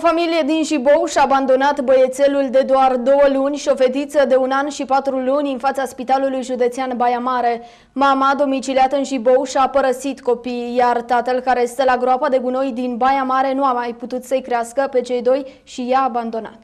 familie din Jibou și-a abandonat băiețelul de doar două luni și o fetiță de un an și patru luni în fața Spitalului Județean Baia Mare. Mama, domiciliată în Jibou, și-a părăsit copiii, iar tatăl care stă la groapa de gunoi din Baia Mare nu a mai putut să-i crească pe cei doi și i-a abandonat.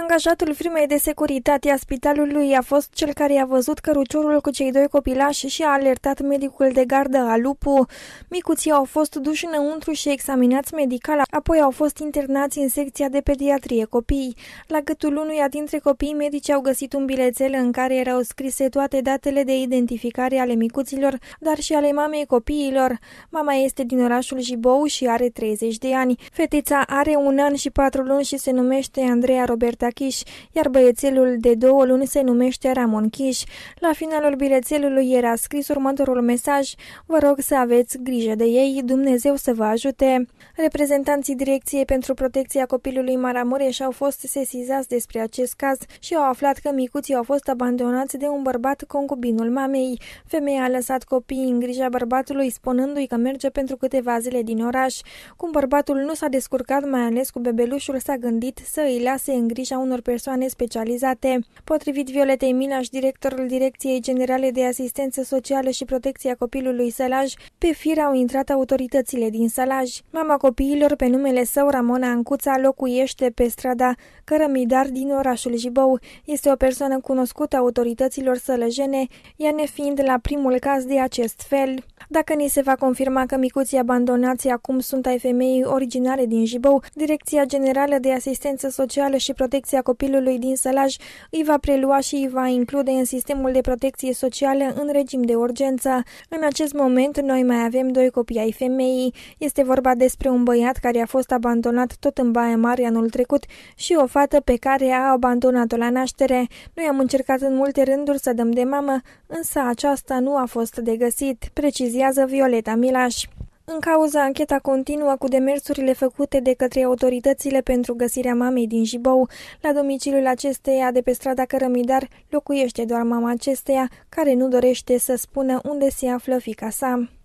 Angajatul firmei de securitate a spitalului a fost cel care a văzut căruciorul cu cei doi copilași și a alertat medicul de gardă Lupu. Micuții au fost duși înăuntru și examinați medical, apoi au fost internați în secția de pediatrie copii. La gâtul unuia dintre copii, medici au găsit un bilețel în care erau scrise toate datele de identificare ale micuților, dar și ale mamei copiilor. Mama este din orașul Jibou și are 30 de ani. Fetița are un an și patru luni și se numește Andreea Roberta Chiș, iar băiețelul de două luni se numește Ramon Chiș. La finalul bilețelului era scris următorul mesaj, vă rog să aveți grijă de ei, Dumnezeu să vă ajute. Reprezentanții Direcției pentru Protecția Copilului Maramureș au fost sesizați despre acest caz și au aflat că micuții au fost abandonați de un bărbat concubinul mamei. Femeia a lăsat copiii în grija bărbatului, spunându-i că merge pentru câteva zile din oraș. Cum bărbatul nu s-a descurcat, mai ales cu bebelușul, s-a gândit să îi lase în grijă și a unor persoane specializate. Potrivit Violetei Milaș, directorul Direcției Generale de Asistență Socială și Protecția Copilului Sălaj, pe fir au intrat autoritățile din Sălaj. Mama copiilor, pe numele său Ramona Ancuța, locuiește pe strada Cărămidar din orașul Jibou. Este o persoană cunoscută autorităților sălăjene, ea ne fiind la primul caz de acest fel. Dacă ni se va confirma că micuții abandonați acum sunt ai femeii originale din Jibou, Direcția Generală de Asistență Socială și Protecție protecția copilului din sălaj îi va prelua și îi va include în sistemul de protecție socială în regim de urgență. În acest moment, noi mai avem doi copii ai femeii. Este vorba despre un băiat care a fost abandonat tot în Baia Mare anul trecut și o fată pe care a abandonat-o la naștere. Noi am încercat în multe rânduri să dăm de mamă, însă aceasta nu a fost de găsit, precizează Violeta Milaș. În cauza, ancheta continuă cu demersurile făcute de către autoritățile pentru găsirea mamei din Jibou. La domiciliul acesteia de pe strada Cărămidar locuiește doar mama acesteia, care nu dorește să spună unde se află fica sa.